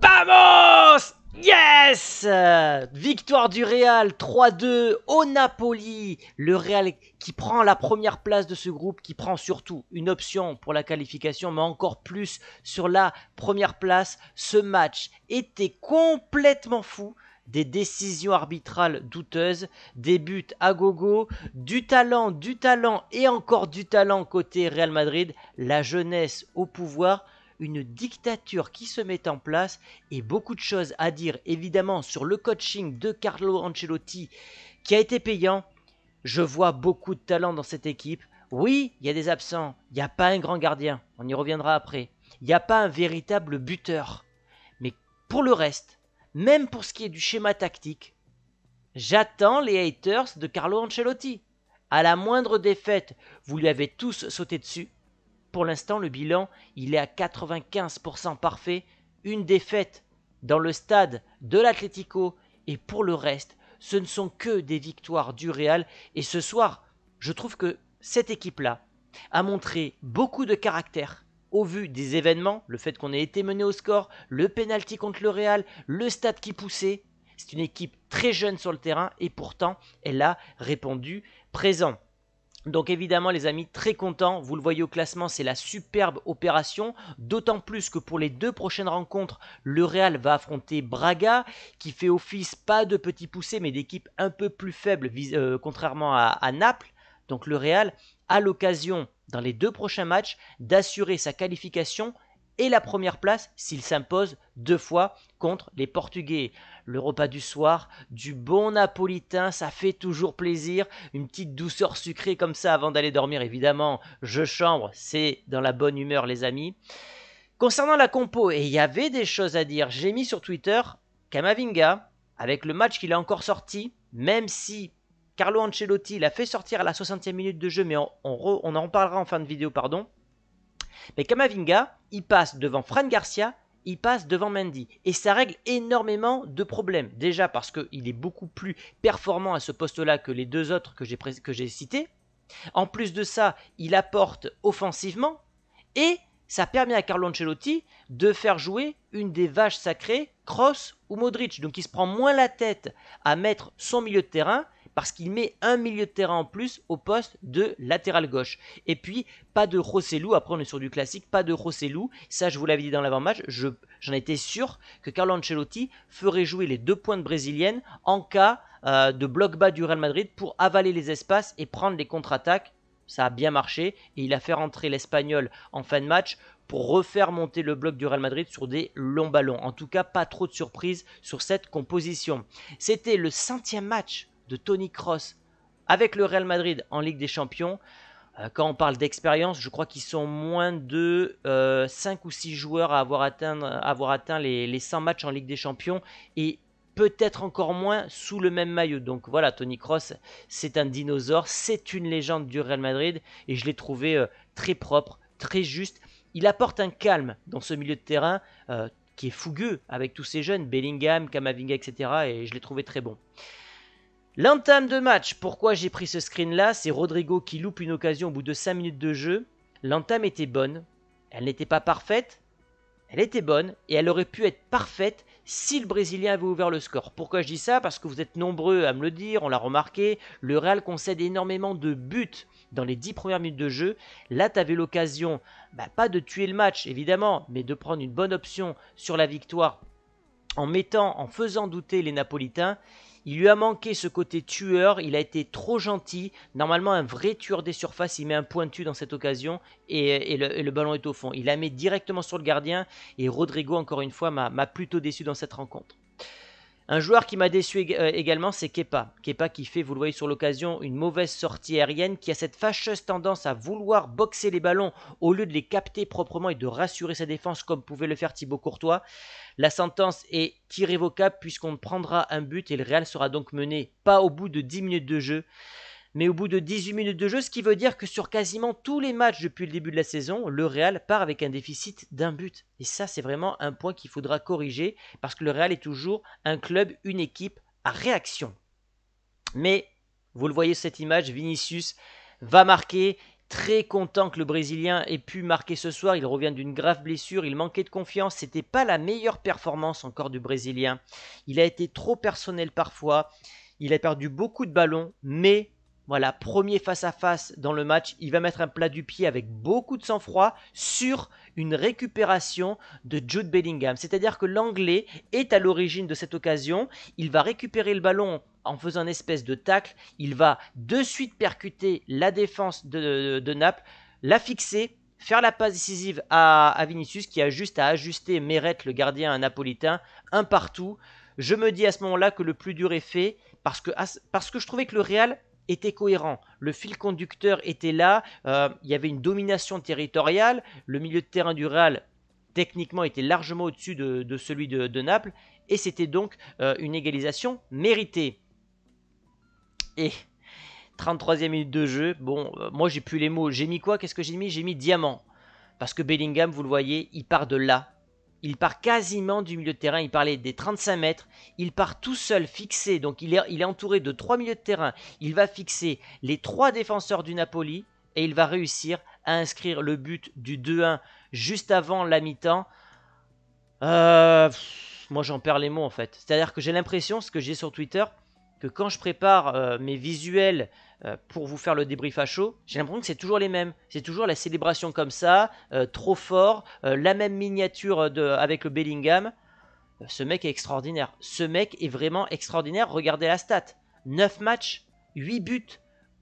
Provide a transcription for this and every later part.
Vamos Yes Victoire du Real 3-2 au Napoli. Le Real qui prend la première place de ce groupe, qui prend surtout une option pour la qualification, mais encore plus sur la première place. Ce match était complètement fou des décisions arbitrales douteuses, des buts à gogo, du talent, du talent et encore du talent côté Real Madrid, la jeunesse au pouvoir une dictature qui se met en place et beaucoup de choses à dire évidemment sur le coaching de Carlo Ancelotti qui a été payant. Je vois beaucoup de talent dans cette équipe. Oui, il y a des absents, il n'y a pas un grand gardien, on y reviendra après. Il n'y a pas un véritable buteur. Mais pour le reste, même pour ce qui est du schéma tactique, j'attends les haters de Carlo Ancelotti. À la moindre défaite, vous lui avez tous sauté dessus. Pour l'instant, le bilan, il est à 95% parfait. Une défaite dans le stade de l'Atlético. Et pour le reste, ce ne sont que des victoires du Real. Et ce soir, je trouve que cette équipe-là a montré beaucoup de caractère au vu des événements, le fait qu'on ait été mené au score, le penalty contre le Real, le stade qui poussait. C'est une équipe très jeune sur le terrain et pourtant elle a répondu présent. Donc évidemment les amis, très content, vous le voyez au classement, c'est la superbe opération, d'autant plus que pour les deux prochaines rencontres, le Real va affronter Braga, qui fait office pas de petit poussé, mais d'équipe un peu plus faible, euh, contrairement à, à Naples. Donc le Real a l'occasion, dans les deux prochains matchs, d'assurer sa qualification et la première place s'il s'impose deux fois contre les Portugais. Le repas du soir, du bon napolitain, ça fait toujours plaisir, une petite douceur sucrée comme ça avant d'aller dormir évidemment. Je chambre, c'est dans la bonne humeur les amis. Concernant la compo, et il y avait des choses à dire, j'ai mis sur Twitter Kamavinga avec le match qu'il a encore sorti, même si Carlo Ancelotti l'a fait sortir à la 60e minute de jeu, mais on, on en reparlera en fin de vidéo, pardon. Mais Kamavinga, il passe devant Fran Garcia, il passe devant Mendy. Et ça règle énormément de problèmes. Déjà parce qu'il est beaucoup plus performant à ce poste-là que les deux autres que j'ai, cités. En plus de ça, il apporte offensivement. Et ça permet à Carlo Ancelotti de faire jouer une des vaches sacrées, Cross ou Modric. Donc il se prend moins la tête à mettre son milieu de terrain parce qu'il met un milieu de terrain en plus au poste de latéral gauche. Et puis, pas de Rossellou, après on est sur du classique, pas de Rossellou. Ça, je vous l'avais dit dans l'avant-match, j'en étais sûr que Carlo Ancelotti ferait jouer les deux pointes brésiliennes en cas euh, de bloc bas du Real Madrid pour avaler les espaces et prendre les contre-attaques. Ça a bien marché et il a fait rentrer l'Espagnol en fin de match pour refaire monter le bloc du Real Madrid sur des longs ballons. En tout cas, pas trop de surprises sur cette composition. C'était le cinquième match de Tony Cross avec le Real Madrid en Ligue des Champions. Euh, quand on parle d'expérience, je crois qu'ils sont moins de 5 euh, ou 6 joueurs à avoir atteint, avoir atteint les, 100 matchs en Ligue des Champions et peut-être encore moins sous le même maillot. Donc voilà, Tony Cross, c'est un dinosaure, c'est une légende du Real Madrid et je l'ai trouvé euh, très propre, très juste. Il apporte un calme dans ce milieu de terrain qui est fougueux avec tous ces jeunes, Bellingham, Kamavinga, etc. Et je l'ai trouvé très bon. L'entame de match, pourquoi j'ai pris ce screen là C'est Rodrigo qui loupe une occasion au bout de 5 minutes de jeu. L'entame était bonne, elle n'était pas parfaite, elle était bonne et elle aurait pu être parfaite si le Brésilien avait ouvert le score. Pourquoi je dis ça Parce que vous êtes nombreux à me le dire, on l'a remarqué, le Real concède énormément de buts dans les 10 premières minutes de jeu. Là, tu avais l'occasion, bah, pas de tuer le match évidemment, mais de prendre une bonne option sur la victoire en mettant, en faisant douter les Napolitains. Il lui a manqué ce côté tueur, il a été trop gentil. Normalement, un vrai tueur des surfaces, il met un pointu dans cette occasion et, le, et le, ballon est au fond. Il la met directement sur le gardien et Rodrigo, encore une fois, m'a plutôt déçu dans cette rencontre. Un joueur qui m'a déçu euh, également, c'est Kepa. Kepa qui fait, vous le voyez sur l'occasion, une mauvaise sortie aérienne, qui a cette fâcheuse tendance à vouloir boxer les ballons au lieu de les capter proprement et de rassurer sa défense comme pouvait le faire Thibaut Courtois. La sentence est irrévocable puisqu'on prendra un but et le Real sera donc mené pas au bout de 10 minutes de jeu mais au bout de 18 minutes de jeu, ce qui veut dire que sur quasiment tous les matchs depuis le début de la saison, le Real part avec un déficit d'un but. Et ça, c'est vraiment un point qu'il faudra corriger, parce que le Real est toujours un club, une équipe à réaction. Mais, vous le voyez cette image, Vinicius va marquer, très content que le Brésilien ait pu marquer ce soir. Il revient d'une grave blessure, il manquait de confiance. C'était pas la meilleure performance encore du Brésilien. Il a été trop personnel parfois. Il a perdu beaucoup de ballons, mais voilà, premier face-à-face dans le match, il va mettre un plat du pied avec beaucoup de sang-froid sur une récupération de Jude Bellingham. C'est-à-dire que l'anglais est à l'origine de cette occasion, il va récupérer le ballon en faisant une espèce de tacle, il va de suite percuter la défense de, Naples, la fixer, faire la passe décisive à, Vinicius qui a juste à ajuster Meret, le gardien napolitain, un partout. Je me dis à ce moment-là que le plus dur est fait parce que, parce que je trouvais que le Real était cohérent. Le fil conducteur était là, euh, il y avait une domination territoriale, le milieu de terrain du Real techniquement était largement au-dessus de, celui de, Naples, et c'était donc euh, une égalisation méritée. Et 33e minute de jeu, bon, euh, moi j'ai plus les mots, j'ai mis quoi Qu'est-ce que j'ai mis J'ai mis diamant. Parce que Bellingham, vous le voyez, il part de là, il part quasiment du milieu de terrain, il parlait des 35 mètres, il part tout seul fixé, donc il est, entouré de trois milieux de terrain, il va fixer les trois défenseurs du Napoli et il va réussir à inscrire le but du 2-1 juste avant la mi-temps. Euh, moi j'en perds les mots en fait. C'est-à-dire que j'ai l'impression, ce que j'ai sur Twitter, que quand je prépare euh, mes visuels euh, pour vous faire le débrief à chaud, j'ai l'impression que c'est toujours les mêmes. C'est toujours la célébration comme ça, euh, trop fort, euh, la même miniature avec le Bellingham. Ce mec est extraordinaire. Ce mec est vraiment extraordinaire. Regardez la stat 9 matchs, 8 buts,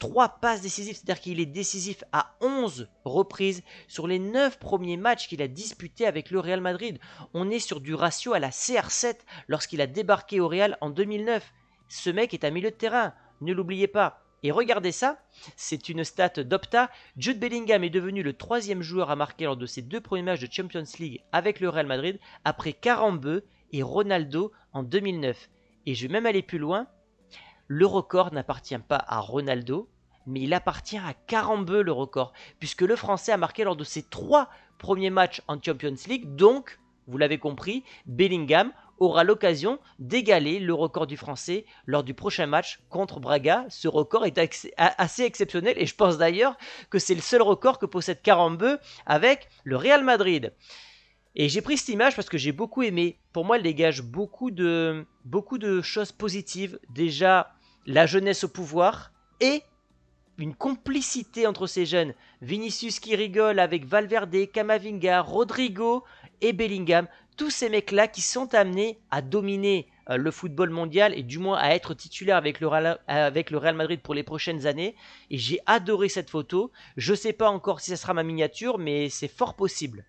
3 passes décisives, c'est-à-dire qu'il est décisif à 11 reprises sur les 9 premiers matchs qu'il a disputés avec le Real Madrid. On est sur du ratio à la CR7 lorsqu'il a débarqué au Real en 2009. Ce mec est à milieu de terrain, ne l'oubliez pas. Et regardez ça, c'est une stat d'Opta. Jude Bellingham est devenu le troisième joueur à marquer lors de ses deux premiers matchs de Champions League avec le Real Madrid, après Carambeu et Ronaldo en 2009. Et je vais même aller plus loin, le record n'appartient pas à Ronaldo, mais il appartient à Carambeu le record, puisque le Français a marqué lors de ses trois premiers matchs en Champions League, donc, vous l'avez compris, Bellingham aura l'occasion d'égaler le record du Français lors du prochain match contre Braga. Ce record est assez exceptionnel et je pense d'ailleurs que c'est le seul record que possède Carambeu avec le Real Madrid. Et j'ai pris cette image parce que j'ai beaucoup aimé. Pour moi, elle dégage beaucoup de, beaucoup de choses positives. Déjà, la jeunesse au pouvoir et une complicité entre ces jeunes. Vinicius qui rigole avec Valverde, Camavinga, Rodrigo, et Bellingham, tous ces mecs-là qui sont amenés à dominer euh, le football mondial et du moins à être titulaire avec le, Real, Madrid pour les prochaines années. Et j'ai adoré cette photo. Je ne sais pas encore si ce sera ma miniature, mais c'est fort possible.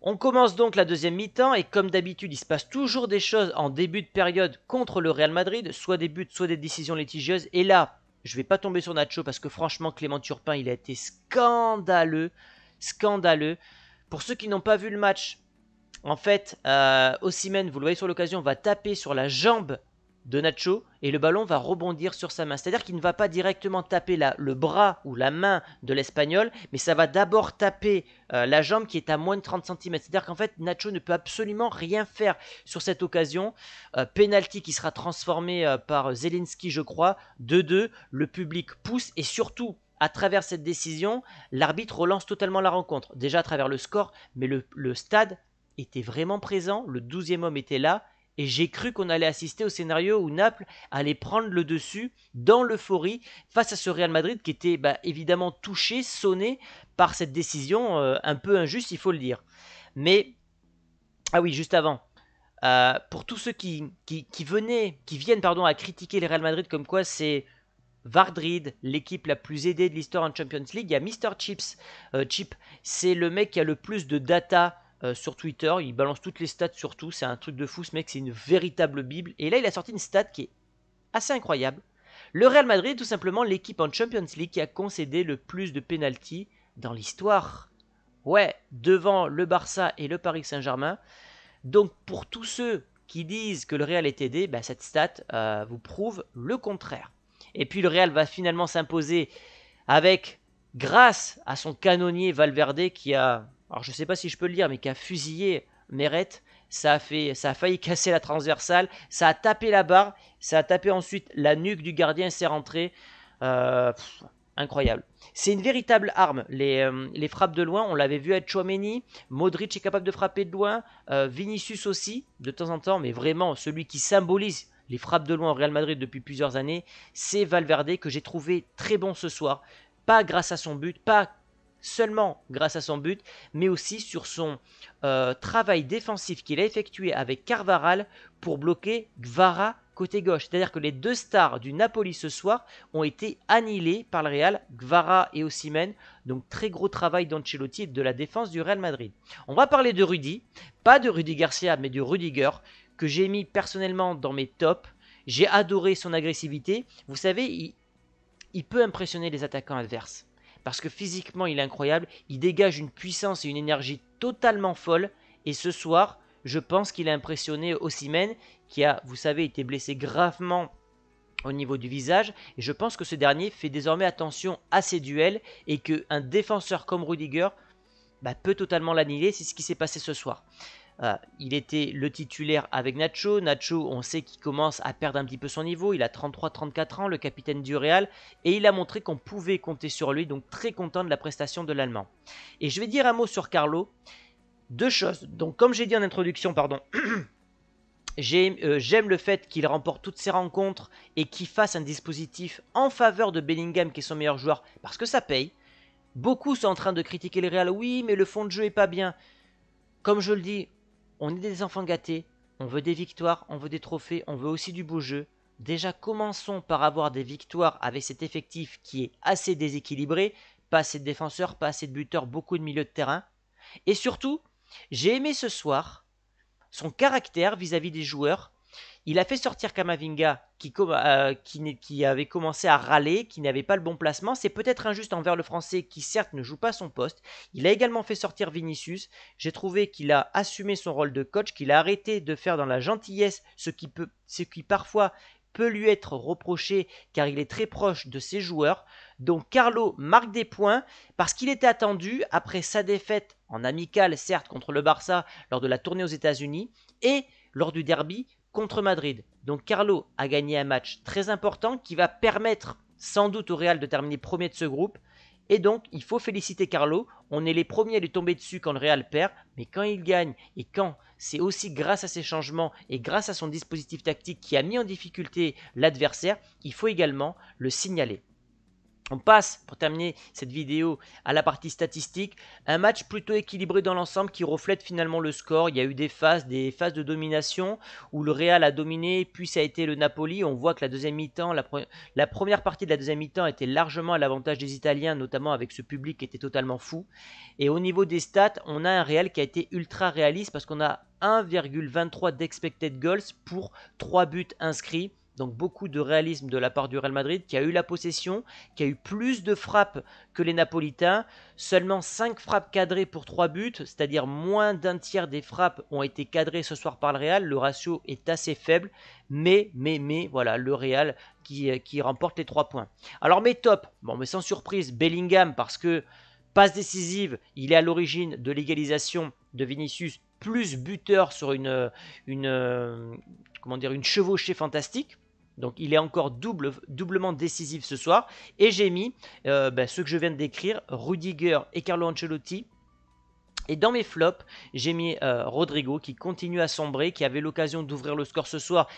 On commence donc la deuxième mi-temps et comme d'habitude il se passe toujours des choses en début de période contre le Real Madrid, soit des buts, soit des décisions litigieuses. Et là, je ne vais pas tomber sur Nacho parce que franchement Clément Turpin il a été scandaleux, scandaleux. Pour ceux qui n'ont pas vu le match, en fait, euh, vous le voyez sur l'occasion, va taper sur la jambe de Nacho et le ballon va rebondir sur sa main. C'est-à-dire qu'il ne va pas directement taper le bras ou la main de l'Espagnol, mais ça va d'abord taper euh, la jambe qui est à moins de 30 cm. C'est-à-dire qu'en fait, Nacho ne peut absolument rien faire sur cette occasion. Euh, penalty qui sera transformé euh, par Zelinski, je crois. 2-2, le public pousse et surtout à travers cette décision, l'arbitre relance totalement la rencontre. Déjà à travers le score, mais le, stade était vraiment présent, le 12e homme était là, et j'ai cru qu'on allait assister au scénario où Naples allait prendre le dessus dans l'euphorie face à ce Real Madrid qui était bah, évidemment touché, sonné par cette décision euh, un peu injuste, il faut le dire. Mais, ah oui, juste avant, euh, pour tous ceux qui, venaient, qui viennent pardon, à critiquer le Real Madrid comme quoi c'est Vardrid, l'équipe la plus aidée de l'histoire en Champions League. Il y a Mr. Chips. Euh, Chip, c'est le mec qui a le plus de data euh, sur Twitter. Il balance toutes les stats sur tout. C'est un truc de fou. Ce mec, c'est une véritable Bible. Et là, il a sorti une stat qui est assez incroyable. Le Real Madrid, tout simplement, l'équipe en Champions League qui a concédé le plus de pénalties dans l'histoire. Ouais, devant le Barça et le Paris Saint-Germain. Donc, pour tous ceux qui disent que le Real est aidé, bah, cette stat euh, vous prouve le contraire. Et puis le Real va finalement s'imposer avec, grâce à son canonnier Valverde qui a, alors je ne sais pas si je peux le dire, mais qui a fusillé Meret. Ça a, fait, ça a failli casser la transversale, ça a tapé la barre, ça a tapé ensuite la nuque du gardien, c'est rentré. Euh, incroyable. C'est une véritable arme, euh, les, frappes de loin. On l'avait vu à Chouameni, Modric est capable de frapper de loin, euh, Vinicius aussi, de temps en temps, mais vraiment celui qui symbolise les frappes de loin au Real Madrid depuis plusieurs années, c'est Valverde que j'ai trouvé très bon ce soir. Pas grâce à son but, pas seulement grâce à son but, mais aussi sur son euh, travail défensif qu'il a effectué avec Carvaral pour bloquer Gvara côté gauche. C'est-à-dire que les deux stars du Napoli ce soir ont été annihilées par le Real, Gvara et Osimhen. Donc très gros travail d'Ancelotti et de la défense du Real Madrid. On va parler de Rudy, pas de Rudy Garcia, mais de Rudiger que j'ai mis personnellement dans mes tops. J'ai adoré son agressivité. Vous savez, il, peut impressionner les attaquants adverses. Parce que physiquement, il est incroyable. Il dégage une puissance et une énergie totalement folle. Et ce soir, je pense qu'il a impressionné Osimhen, qui a, vous savez, été blessé gravement au niveau du visage. Et je pense que ce dernier fait désormais attention à ses duels et qu'un défenseur comme Rudiger bah, peut totalement l'annihiler. C'est ce qui s'est passé ce soir. Euh, il était le titulaire avec Nacho. Nacho, on sait qu'il commence à perdre un petit peu son niveau. Il a 33-34 ans, le capitaine du Real. Et il a montré qu'on pouvait compter sur lui. Donc très content de la prestation de l'Allemand. Et je vais dire un mot sur Carlo. Deux choses. Donc comme j'ai dit en introduction, pardon. Euh, j'aime le fait qu'il remporte toutes ses rencontres et qu'il fasse un dispositif en faveur de Bellingham qui est son meilleur joueur parce que ça paye. Beaucoup sont en train de critiquer le Real, oui mais le fond de jeu est pas bien. Comme je le dis, on est des enfants gâtés, on veut des victoires, on veut des trophées, on veut aussi du beau jeu. Déjà commençons par avoir des victoires avec cet effectif qui est assez déséquilibré, pas assez de défenseurs, pas assez de buteurs, beaucoup de milieux de terrain. Et surtout, j'ai aimé ce soir son caractère vis-à-vis -vis des joueurs il a fait sortir Kamavinga euh, qui, avait commencé à râler, qui n'avait pas le bon placement. C'est peut-être injuste envers le Français qui certes ne joue pas son poste. Il a également fait sortir Vinicius. J'ai trouvé qu'il a assumé son rôle de coach, qu'il a arrêté de faire dans la gentillesse ce qui, ce qui parfois peut lui être reproché car il est très proche de ses joueurs. Donc Carlo marque des points parce qu'il était attendu après sa défaite en amical certes contre le Barça lors de la tournée aux États-Unis et lors du derby contre Madrid. Donc Carlo a gagné un match très important qui va permettre sans doute au Real de terminer premier de ce groupe. Et donc il faut féliciter Carlo. On est les premiers à lui tomber dessus quand le Real perd, mais quand il gagne et quand c'est aussi grâce à ses changements et grâce à son dispositif tactique qui a mis en difficulté l'adversaire, il faut également le signaler. On passe, pour terminer cette vidéo, à la partie statistique. Un match plutôt équilibré dans l'ensemble qui reflète finalement le score. Il y a eu des phases, des phases de domination où le Real a dominé, puis ça a été le Napoli. On voit que la deuxième mi-temps, la, première partie de la deuxième mi-temps était largement à l'avantage des Italiens, notamment avec ce public qui était totalement fou. Et au niveau des stats, on a un Real qui a été ultra réaliste parce qu'on a 1,23 d'expected goals pour 3 buts inscrits. Donc beaucoup de réalisme de la part du Real Madrid qui a eu la possession, qui a eu plus de frappes que les Napolitains. Seulement 5 frappes cadrées pour 3 buts, c'est-à-dire moins d'un tiers des frappes ont été cadrées ce soir par le Real. Le ratio est assez faible, mais, mais, mais, voilà, le Real qui, euh, qui remporte les 3 points. Alors mes tops, bon mais sans surprise, Bellingham parce que passe décisive, il est à l'origine de l'égalisation de Vinicius, plus buteur sur une, une, euh, comment dire, une chevauchée fantastique. Donc il est encore double, doublement décisif ce soir. Et j'ai mis euh, ben, ceux que je viens de décrire, Rudiger et Carlo Ancelotti. Et dans mes flops, j'ai mis euh, Rodrigo qui continue à sombrer, qui avait l'occasion d'ouvrir le score ce soir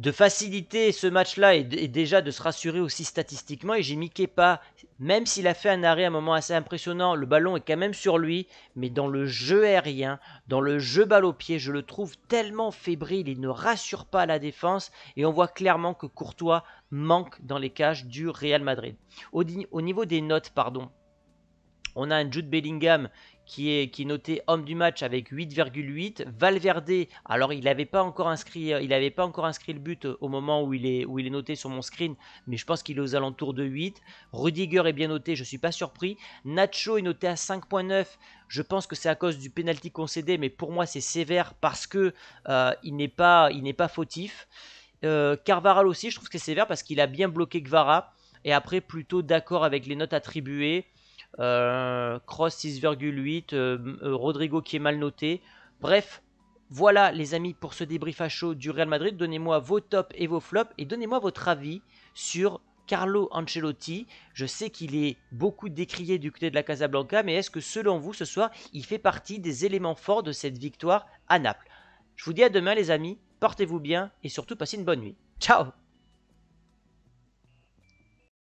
de faciliter ce match-là et, déjà de se rassurer aussi statistiquement. Et j'ai mis pas, même s'il a fait un arrêt à un moment assez impressionnant, le ballon est quand même sur lui, mais dans le jeu aérien, dans le jeu balle au pied, je le trouve tellement fébrile, il ne rassure pas la défense, et on voit clairement que Courtois manque dans les cages du Real Madrid. au niveau des notes, pardon, on a un Jude Bellingham qui est, qui noté homme du match avec 8,8. Valverde, alors il n'avait pas encore inscrit, euh, il pas encore inscrit le but euh, au moment où il est, où il est noté sur mon screen, mais je pense qu'il est aux alentours de 8. Rudiger est bien noté, je ne suis pas surpris. Nacho est noté à 5,9. Je pense que c'est à cause du penalty concédé, mais pour moi c'est sévère parce que euh, il n'est pas, il n'est pas fautif. Carvaral aussi, je trouve que c'est sévère parce qu'il a bien bloqué Guevara. Et après, plutôt d'accord avec les notes attribuées. Euh, Cross 6,8, euh, euh, Rodrigo qui est mal noté. Bref, voilà les amis pour ce débrief à chaud du Real Madrid. Donnez-moi vos tops et vos flops et donnez-moi votre avis sur Carlo Ancelotti. Je sais qu'il est beaucoup décrié du côté de la Casablanca, mais est-ce que selon vous ce soir, il fait partie des éléments forts de cette victoire à Naples Je vous dis à demain les amis, portez-vous bien et surtout passez une bonne nuit. Ciao